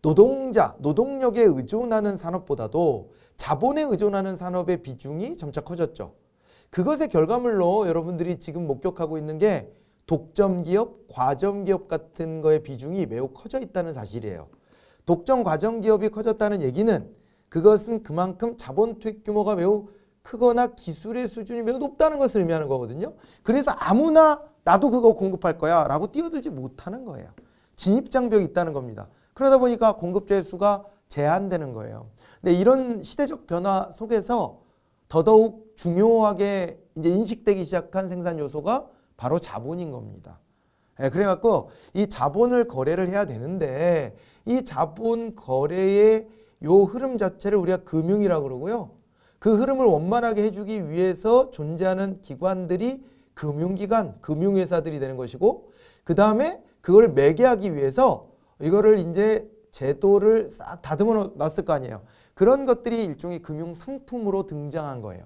노동자, 노동력에 의존하는 산업보다도 자본에 의존하는 산업의 비중이 점차 커졌죠. 그것의 결과물로 여러분들이 지금 목격하고 있는 게 독점기업, 과점기업 같은 거의 비중이 매우 커져 있다는 사실이에요. 독점 과점기업이 커졌다는 얘기는 그것은 그만큼 자본 투입 규모가 매우 크거나 기술의 수준이 매우 높다는 것을 의미하는 거거든요. 그래서 아무나 나도 그거 공급할 거야 라고 뛰어들지 못하는 거예요. 진입장벽이 있다는 겁니다. 그러다 보니까 공급자의 수가 제한되는 거예요. 근데 이런 시대적 변화 속에서 더더욱 중요하게 이제 인식되기 시작한 생산 요소가 바로 자본인 겁니다. 예, 그래갖고 이 자본을 거래를 해야 되는데 이 자본 거래의 요 흐름 자체를 우리가 금융이라고 그러고요. 그 흐름을 원만하게 해주기 위해서 존재하는 기관들이 금융기관, 금융회사들이 되는 것이고 그 다음에 그걸 매개하기 위해서 이거를 이제 제도를 싹 다듬어 놨을 거 아니에요. 그런 것들이 일종의 금융상품으로 등장한 거예요.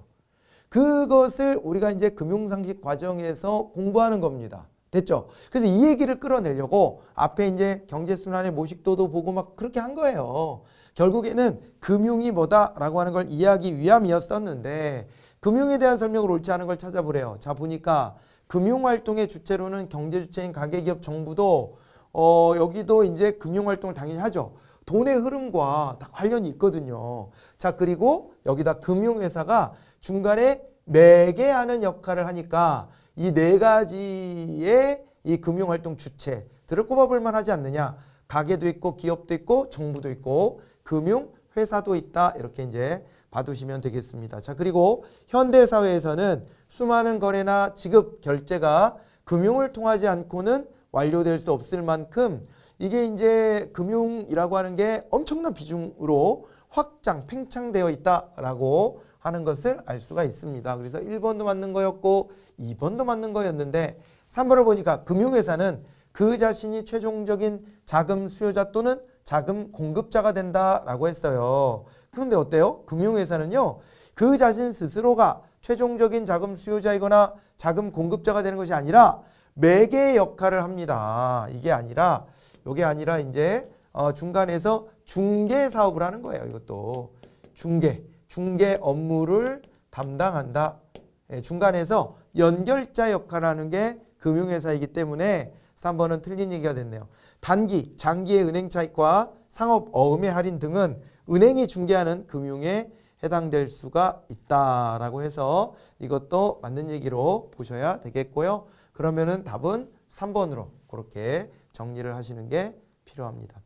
그것을 우리가 이제 금융상식 과정에서 공부하는 겁니다. 됐죠? 그래서 이 얘기를 끌어내려고 앞에 이제 경제순환의 모식도도 보고 막 그렇게 한 거예요. 결국에는 금융이 뭐다라고 하는 걸 이해하기 위함이었었는데 금융에 대한 설명을 옳지 않은 걸 찾아보래요. 자 보니까 금융활동의 주체로는 경제주체인 가계기업 정부도 어 여기도 이제 금융활동을 당연히 하죠. 돈의 흐름과 다 관련이 있거든요. 자 그리고 여기다 금융회사가 중간에 매개하는 역할을 하니까 이 네 가지의 이 금융활동 주체들을 꼽아볼 만하지 않느냐. 가게도 있고 기업도 있고 정부도 있고 금융 회사도 있다. 이렇게 이제 봐두시면 되겠습니다. 자, 그리고 현대 사회에서는 수많은 거래나 지급 결제가 금융을 통하지 않고는 완료될 수 없을 만큼 이게 이제 금융이라고 하는 게 엄청난 비중으로 확장, 팽창되어 있다라고 하는 것을 알 수가 있습니다. 그래서 1번도 맞는 거였고 2번도 맞는 거였는데 3번을 보니까 금융회사는 그 자신이 최종적인 자금 수요자 또는 자금 공급자가 된다라고 했어요. 그런데 어때요? 금융회사는요. 그 자신 스스로가 최종적인 자금 수요자이거나 자금 공급자가 되는 것이 아니라 매개 의 역할을 합니다. 이게 아니라 이게 아니라 이제 어 중간에서 중개 사업을 하는 거예요. 이것도 중개 중개 업무를 담당한다. 예, 중간에서 연결자 역할을 하는 게 금융회사이기 때문에 3번은 틀린 얘기가 됐네요. 단기, 장기의 은행 차익과 상업 어음의 할인 등은 은행이 중개하는 금융에 해당될 수가 있다라고 해서 이것도 맞는 얘기로 보셔야 되겠고요. 그러면은 답은 3번으로 그렇게 정리를 하시는 게 필요합니다.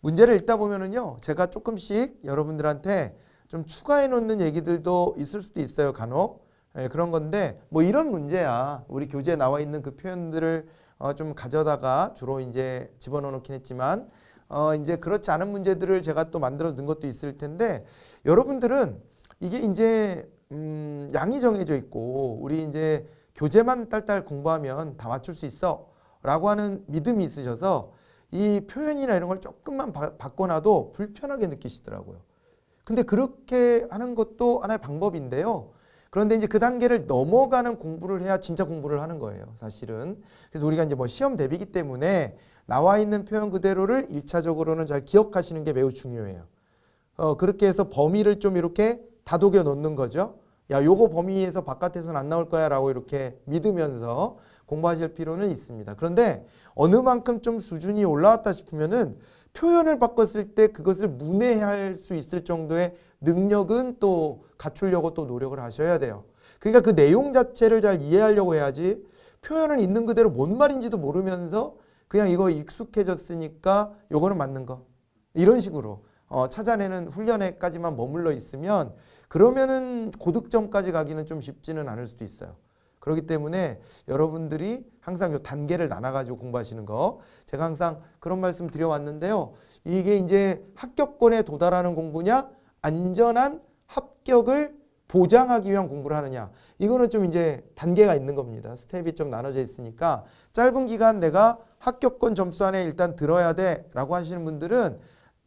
문제를 읽다 보면은요. 제가 조금씩 여러분들한테 좀 추가해 놓는 얘기들도 있을 수도 있어요. 간혹. 예, 그런 건데 뭐 이런 문제야. 우리 교재에 나와 있는 그 표현들을 어, 좀 가져다가 주로 이제 집어넣어 놓긴 했지만 어, 이제 그렇지 않은 문제들을 제가 또 만들어 둔 것도 있을 텐데 여러분들은 이게 이제 음, 양이 정해져 있고 우리 이제 교재만 딸딸 공부하면 다 맞출 수 있어 라고 하는 믿음이 있으셔서 이 표현이나 이런 걸 조금만 바, 바꿔놔도 불편하게 느끼시더라고요. 근데 그렇게 하는 것도 하나의 방법인데요. 그런데 이제 그 단계를 넘어가는 공부를 해야 진짜 공부를 하는 거예요. 사실은. 그래서 우리가 이제 뭐 시험 대비기 때문에 나와 있는 표현 그대로를 1차적으로는잘 기억하시는 게 매우 중요해요. 어, 그렇게 해서 범위를 좀 이렇게 다독여 놓는 거죠. 야, 요거 범위에서 바깥에서는 안 나올 거야 라고 이렇게 믿으면서 공부하실 필요는 있습니다. 그런데 어느 만큼 좀 수준이 올라왔다 싶으면은 표현을 바꿨을 때 그것을 문해할 수 있을 정도의 능력은 또 갖추려고 또 노력을 하셔야 돼요. 그러니까 그 내용 자체를 잘 이해하려고 해야지 표현은 있는 그대로 뭔 말인지도 모르면서 그냥 이거 익숙해졌으니까 요거는 맞는 거. 이런 식으로 어, 찾아내는 훈련에까지만 머물러 있으면 그러면은 고득점까지 가기는 좀 쉽지는 않을 수도 있어요. 그렇기 때문에 여러분들이 항상 요 단계를 나눠가지고 공부하시는 거 제가 항상 그런 말씀 드려왔는데요. 이게 이제 합격권에 도달하는 공부냐 안전한 합격을 보장하기 위한 공부를 하느냐 이거는 좀 이제 단계가 있는 겁니다 스텝이 좀 나눠져 있으니까 짧은 기간 내가 합격권 점수 안에 일단 들어야 돼 라고 하시는 분들은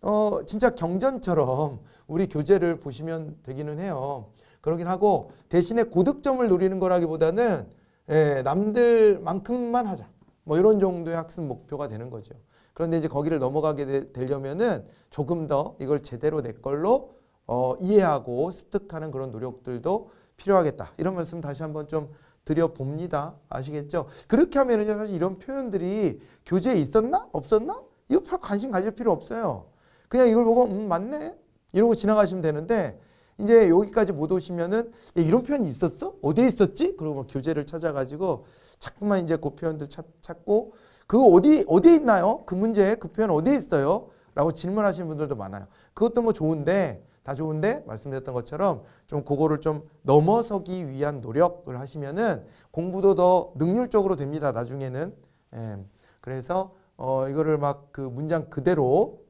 어 진짜 경전처럼 우리 교재를 보시면 되기는 해요 그러긴 하고 대신에 고득점을 노리는 거라기보다는 예, 남들만큼만 하자 뭐 이런 정도의 학습 목표가 되는 거죠 그런데 이제 거기를 넘어가게 되, 려면은 조금 더 이걸 제대로 내 걸로 어, 이해하고 습득하는 그런 노력들도 필요하겠다. 이런 말씀 다시 한번 좀 드려봅니다. 아시겠죠? 그렇게 하면은 사실 이런 표현들이 교재에 있었나? 없었나? 이거 별 관심 가질 필요 없어요. 그냥 이걸 보고, 음, 맞네? 이러고 지나가시면 되는데, 이제 여기까지 못 오시면은, 야, 이런 표현이 있었어? 어디에 있었지? 그리고 교재를 찾아가지고, 자꾸만 이제 그 표현들 찾, 찾고, 그거 어디, 어디에 있나요? 그 문제, 그 표현 어디에 있어요? 라고 질문하시는 분들도 많아요. 그것도 뭐 좋은데, 다 좋은데 말씀드렸던 것처럼 좀 그거를 좀 넘어서기 위한 노력을 하시면은 공부도 더 능률적으로 됩니다. 나중에는 예. 그래서 어 이거를 막 그 문장 그대로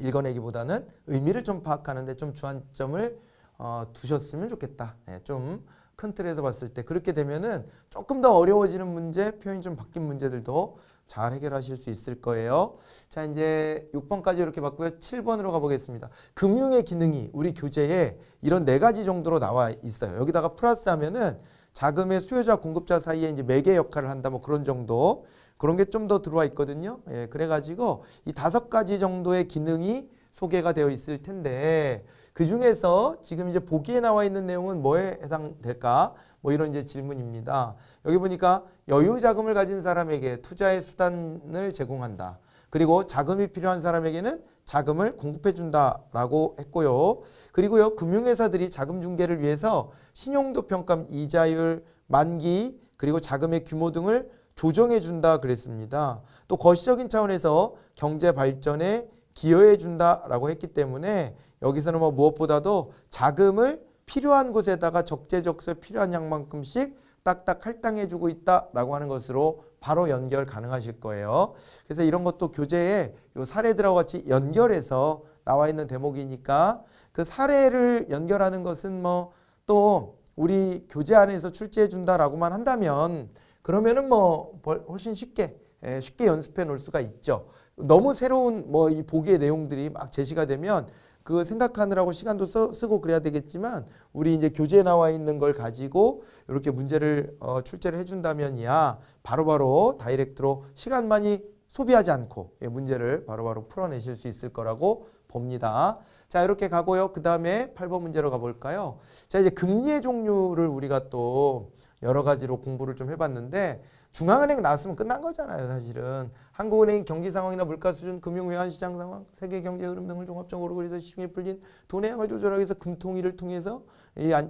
읽어내기보다는 의미를 좀 파악하는데 좀 주안점을 어 두셨으면 좋겠다. 예. 좀 큰 틀에서 봤을 때 그렇게 되면은 조금 더 어려워지는 문제, 표현이 좀 바뀐 문제들도 잘 해결하실 수 있을 거예요. 자 이제 6번까지 이렇게 봤고요. 7번으로 가보겠습니다. 금융의 기능이 우리 교재에 이런 네 가지 정도로 나와 있어요. 여기다가 플러스 하면은 자금의 수요자 공급자 사이에 이제 매개 역할을 한다 뭐 그런 정도 그런 게 좀 더 들어와 있거든요. 예, 그래가지고 이 다섯 가지 정도의 기능이 소개가 되어 있을 텐데 그 중에서 지금 이제 보기에 나와 있는 내용은 뭐에 해당될까? 뭐 이런 이제 질문입니다. 여기 보니까 여유 자금을 가진 사람에게 투자의 수단을 제공한다. 그리고 자금이 필요한 사람에게는 자금을 공급해 준다라고 했고요. 그리고요. 금융회사들이 자금 중개를 위해서 신용도 평감 이자율, 만기, 그리고 자금의 규모 등을 조정해 준다 그랬습니다. 또 거시적인 차원에서 경제 발전에 기여해 준다라고 했기 때문에 여기서는 뭐 무엇보다도 자금을 필요한 곳에다가 적재적소에 필요한 양만큼씩 딱딱 할당해주고 있다라고 하는 것으로 바로 연결 가능하실 거예요. 그래서 이런 것도 교재에 요 사례들하고 같이 연결해서 나와 있는 대목이니까 그 사례를 연결하는 것은 뭐 또 우리 교재 안에서 출제해 준다라고만 한다면 그러면은 뭐 훨씬 쉽게 예, 쉽게 연습해 놓을 수가 있죠. 너무 새로운 뭐 이 보기의 내용들이 막 제시가 되면 그 생각하느라고 시간도 써, 쓰고 그래야 되겠지만 우리 이제 교재에 나와 있는 걸 가지고 이렇게 문제를 어, 출제를 해준다면이야 바로바로 다이렉트로 시간만이 소비하지 않고 예, 문제를 바로 바로 풀어내실 수 있을 거라고 봅니다. 자 이렇게 가고요. 그 다음에 8번 문제로 가볼까요? 자 이제 금리의 종류를 우리가 또 여러 가지로 공부를 좀 해봤는데 중앙은행 나왔으면 끝난 거잖아요, 사실은. 한국은행 경기 상황이나 물가 수준, 금융 외환 시장 상황, 세계 경제 흐름 등을 종합적으로 그래서 시중에 풀린 돈의 양을 조절하기 위해서 금통위를 통해서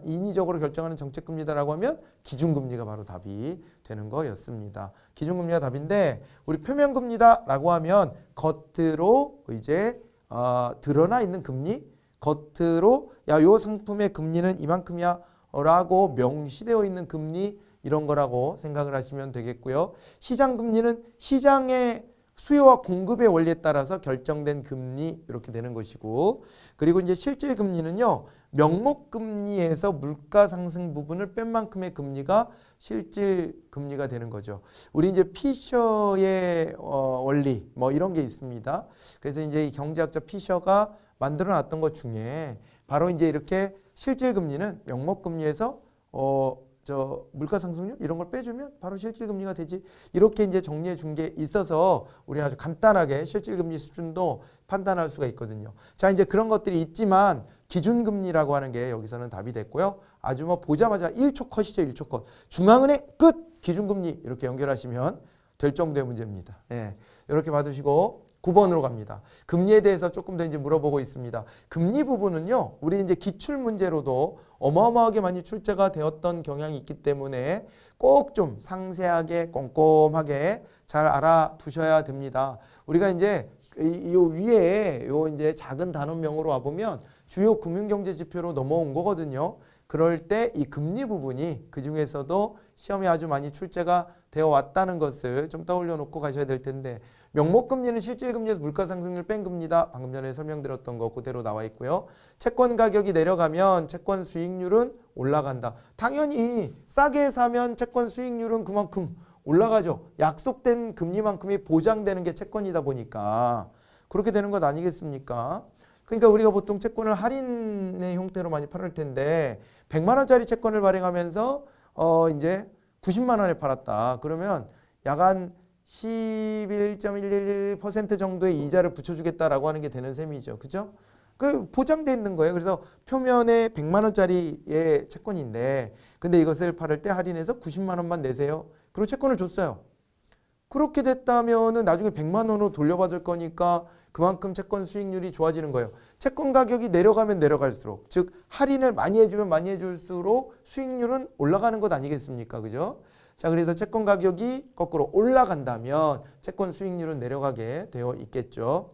인위적으로 결정하는 정책금리다라고 하면 기준금리가 바로 답이 되는 거였습니다. 기준금리가 답인데 우리 표면금리다라고 하면 겉으로 이제 어, 드러나 있는 금리, 겉으로 야요 상품의 금리는 이만큼이야 라고 명시되어 있는 금리 이런 거라고 생각을 하시면 되겠고요. 시장 금리는 시장의 수요와 공급의 원리에 따라서 결정된 금리 이렇게 되는 것이고 그리고 이제 실질 금리는요. 명목 금리에서 물가 상승 부분을 뺀 만큼의 금리가 실질 금리가 되는 거죠. 우리 이제 피셔의 어, 원리 뭐 이런 게 있습니다. 그래서 이제 이 경제학자 피셔가 만들어 놨던 것 중에 바로 이제 이렇게 실질 금리는 명목 금리에서 어저 물가 상승률 이런 걸 빼주면 바로 실질 금리가 되지 이렇게 이제 정리해 준 게 있어서 우리 아주 간단하게 실질 금리 수준도 판단할 수가 있거든요. 자 이제 그런 것들이 있지만 기준 금리라고 하는 게 여기서는 답이 됐고요. 아주 뭐 보자마자 1초 컷이죠 1초 컷. 중앙은행 끝 기준 금리 이렇게 연결하시면 될 정도의 문제입니다. 예. 이렇게 받으시고 9번으로 갑니다. 금리에 대해서 조금 더 이제 물어보고 있습니다. 금리 부분은요. 우리 이제 기출 문제로도 어마어마하게 많이 출제가 되었던 경향이 있기 때문에 꼭 좀 상세하게 꼼꼼하게 잘 알아두셔야 됩니다. 우리가 이제 이, 요 위에 요 이제 작은 단원명으로 와 보면 주요 금융경제 지표로 넘어온 거거든요. 그럴 때 이 금리 부분이 그 중에서도 시험에 아주 많이 출제가 되어 왔다는 것을 좀 떠올려 놓고 가셔야 될 텐데 명목금리는 실질금리에서 물가상승률 뺀 금리다. 방금 전에 설명드렸던 거 그대로 나와 있고요. 채권 가격이 내려가면 채권 수익률은 올라간다. 당연히 싸게 사면 채권 수익률은 그만큼 올라가죠. 약속된 금리만큼이 보장되는 게 채권이다 보니까 그렇게 되는 것 아니겠습니까? 그러니까 우리가 보통 채권을 할인의 형태로 많이 팔을 텐데 100만 원짜리 채권을 발행하면서 어 이제 90만 원에 팔았다. 그러면 약간 11.111% 정도의 이자를 붙여주겠다라고 하는 게 되는 셈이죠. 그죠? 그 보장돼 있는 거예요. 그래서 표면에 100만 원짜리의 채권인데 근데 이것을 팔을 때 할인해서 90만 원만 내세요. 그리고 채권을 줬어요. 그렇게 됐다면은 나중에 100만 원으로 돌려받을 거니까 그만큼 채권 수익률이 좋아지는 거예요. 채권 가격이 내려가면 내려갈수록 즉 할인을 많이 해주면 많이 해줄수록 수익률은 올라가는 것 아니겠습니까? 그죠? 자 그래서 채권 가격이 거꾸로 올라간다면 채권 수익률은 내려가게 되어 있겠죠.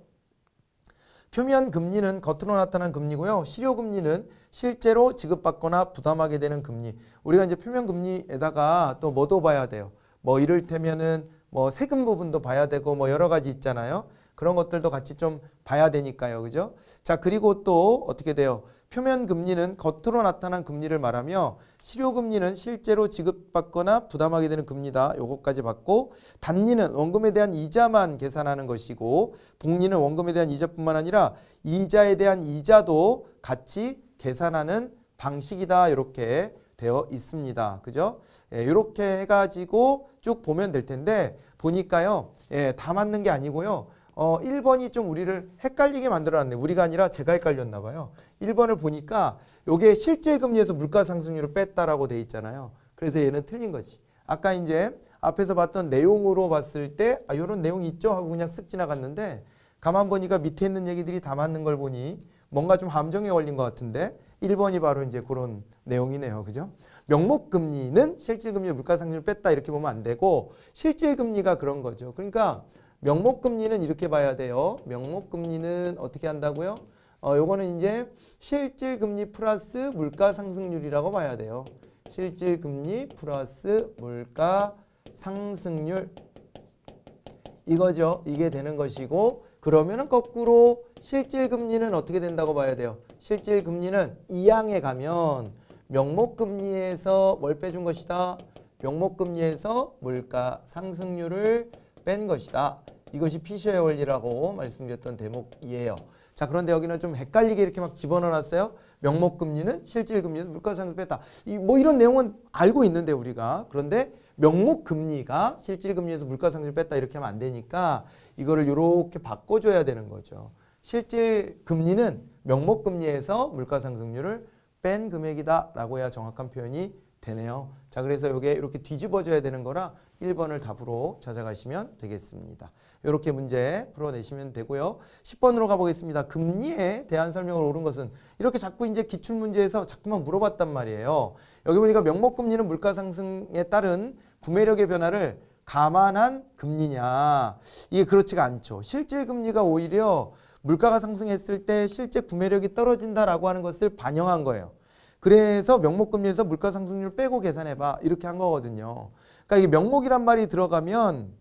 표면 금리는 겉으로 나타난 금리고요. 실효 금리는 실제로 지급받거나 부담하게 되는 금리. 우리가 이제 표면 금리에다가 또 뭐도 봐야 돼요. 뭐 이를테면은 뭐 세금 부분도 봐야 되고 뭐 여러 가지 있잖아요. 그런 것들도 같이 좀 봐야 되니까요. 그죠? 자, 그리고 또 어떻게 돼요? 표면 금리는 겉으로 나타난 금리를 말하며 실효 금리는 실제로 지급받거나 부담하게 되는 금리다. 요것까지 받고 단리는 원금에 대한 이자만 계산하는 것이고 복리는 원금에 대한 이자뿐만 아니라 이자에 대한 이자도 같이 계산하는 방식이다. 이렇게 되어 있습니다. 그죠? 예, 이렇게 해가지고 쭉 보면 될 텐데 보니까요. 예, 다 맞는 게 아니고요. 어, 1번이 좀 우리를 헷갈리게 만들어놨네. 우리가 아니라 제가 헷갈렸나 봐요. 1번을 보니까 요게 실질 금리에서 물가 상승률을 뺐다라고 돼 있잖아요. 그래서 얘는 틀린 거지. 아까 이제 앞에서 봤던 내용으로 봤을 때 아, 요런 내용 있죠 하고 그냥 쓱 지나갔는데 가만 보니까 밑에 있는 얘기들이 다 맞는 걸 보니 뭔가 좀 함정에 걸린 것 같은데 1번이 바로 이제 그런 내용이네요. 그죠? 명목금리는 실질금리 물가상승률 뺐다 이렇게 보면 안 되고 실질금리가 그런 거죠. 그러니까 명목금리는 이렇게 봐야 돼요. 명목금리는 어떻게 한다고요? 어, 요거는 이제 실질금리 플러스 물가상승률이라고 봐야 돼요. 실질금리 플러스 물가상승률 이거죠. 이게 되는 것이고 그러면은 거꾸로 실질금리는 어떻게 된다고 봐야 돼요. 실질금리는 이양에 가면 명목금리에서 뭘 빼준 것이다. 명목금리에서 물가상승률을 뺀 것이다. 이것이 피셔의 원리라고 말씀드렸던 대목이에요. 자 그런데 여기는 좀 헷갈리게 이렇게 막 집어넣어놨어요. 명목금리는 실질금리에서 물가상승 뺐다. 이 뭐 이런 내용은 알고 있는데 우리가 그런데 명목금리가 실질금리에서 물가상승 뺐다 이렇게 하면 안 되니까 이거를 이렇게 바꿔줘야 되는 거죠. 실질금리는 명목금리에서 물가상승률을 뺀 금액이다라고 해야 정확한 표현이 되네요. 자 그래서 이게 이렇게 뒤집어져야 되는 거라 1번을 답으로 찾아가시면 되겠습니다. 이렇게 문제 풀어내시면 되고요. 10번으로 가보겠습니다. 금리에 대한 설명을 옳은 것은 이렇게 자꾸 이제 기출문제에서 자꾸만 물어봤단 말이에요. 여기 보니까 명목금리는 물가상승에 따른 구매력의 변화를 감안한 금리냐. 이게 그렇지가 않죠. 실질금리가 오히려 물가가 상승했을 때 실제 구매력이 떨어진다라고 하는 것을 반영한 거예요. 그래서 명목금리에서 물가상승률 빼고 계산해봐 이렇게 한 거거든요. 그러니까 이 명목이란 말이 들어가면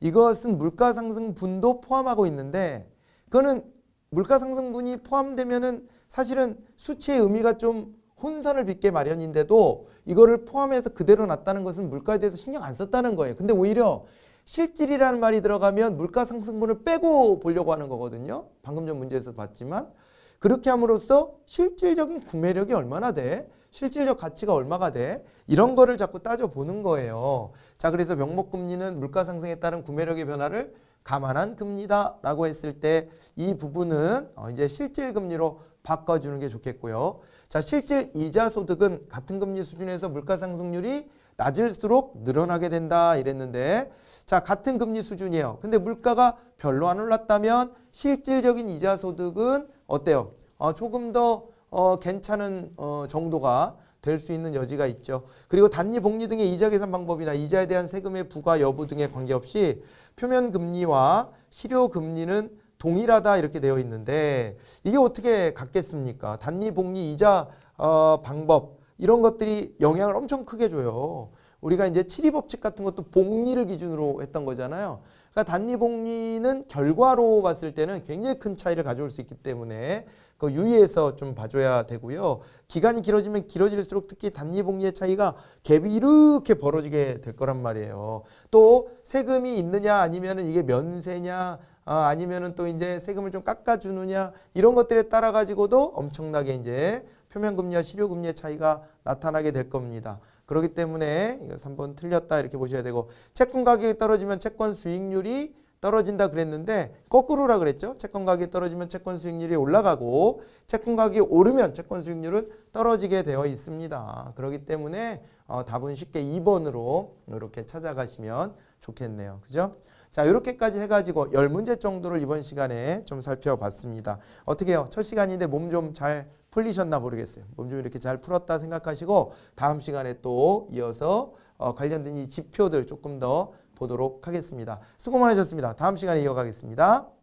이것은 물가상승분도 포함하고 있는데 그거는 물가상승분이 포함되면은 사실은 수치의 의미가 좀 혼선을 빚게 마련인데도 이거를 포함해서 그대로 났다는 것은 물가에 대해서 신경 안 썼다는 거예요. 근데 오히려 실질이라는 말이 들어가면 물가상승분을 빼고 보려고 하는 거거든요. 방금 전 문제에서 봤지만 그렇게 함으로써 실질적인 구매력이 얼마나 돼? 실질적 가치가 얼마가 돼? 이런 거를 자꾸 따져보는 거예요. 자, 그래서 명목금리는 물가 상승에 따른 구매력의 변화를 감안한 금리다라고 했을 때 이 부분은 어, 이제 실질 금리로 바꿔주는 게 좋겠고요. 자, 실질 이자 소득은 같은 금리 수준에서 물가 상승률이 낮을수록 늘어나게 된다 이랬는데 자 같은 금리 수준이에요. 근데 물가가 별로 안 올랐다면 실질적인 이자 소득은 어때요? 어, 조금 더 어, 괜찮은 어, 정도가 될 수 있는 여지가 있죠. 그리고 단리 복리 등의 이자 계산 방법이나 이자에 대한 세금의 부과 여부 등에 관계없이 표면 금리와 실효 금리는 동일하다 이렇게 되어 있는데 이게 어떻게 같겠습니까? 단리 복리 이자 어, 방법 이런 것들이 영향을 엄청 크게 줘요. 우리가 이제 치리 법칙 같은 것도 복리를 기준으로 했던 거잖아요. 그러니까 단리 복리는 결과로 봤을 때는 굉장히 큰 차이를 가져올 수 있기 때문에 그 유의해서 좀 봐줘야 되고요. 기간이 길어지면 길어질수록 특히 단기 복리의 차이가 갭이 이렇게 벌어지게 될 거란 말이에요. 또 세금이 있느냐 아니면은 이게 면세냐 아, 아니면은 또 이제 세금을 좀 깎아주느냐 이런 것들에 따라 가지고도 엄청나게 이제 표면금리와 실효금리의 차이가 나타나게 될 겁니다. 그렇기 때문에 3번 틀렸다 이렇게 보셔야 되고 채권 가격이 떨어지면 채권 수익률이 떨어진다 그랬는데 거꾸로라 그랬죠. 채권 가격이 떨어지면 채권 수익률이 올라가고 채권 가격이 오르면 채권 수익률은 떨어지게 되어 있습니다. 그렇기 때문에 어, 답은 쉽게 2번으로 이렇게 찾아가시면 좋겠네요. 그죠? 자 이렇게까지 해가지고 10문제 정도를 이번 시간에 좀 살펴봤습니다. 어떻게 해요? 첫 시간인데 몸 좀 잘 풀리셨나 모르겠어요. 몸 좀 이렇게 잘 풀었다 생각하시고 다음 시간에 또 이어서 어, 관련된 이 지표들 조금 더 보도록 하겠습니다. 수고 많으셨습니다. 다음 시간에 이어가겠습니다.